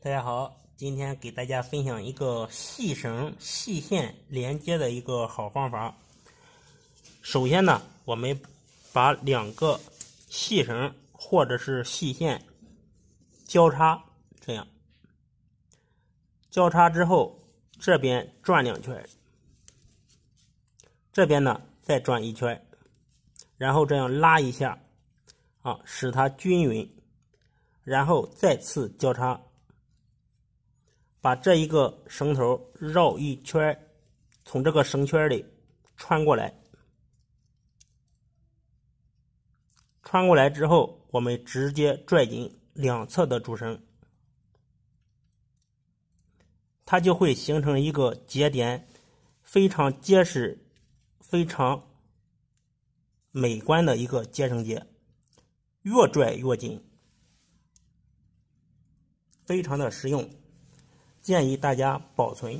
大家好，今天给大家分享一个细绳、细线连接的一个好方法。首先呢，我们把两个细绳或者是细线交叉，这样交叉之后，这边转两圈，这边呢再转一圈，然后这样拉一下，啊，使它均匀，然后再次交叉。把这一个绳头绕一圈，从这个绳圈里穿过来。穿过来之后，我们直接拽紧两侧的主绳，它就会形成一个节点，非常结实、非常美观的一个结绳结。越拽越紧，非常的实用。建议大家保存。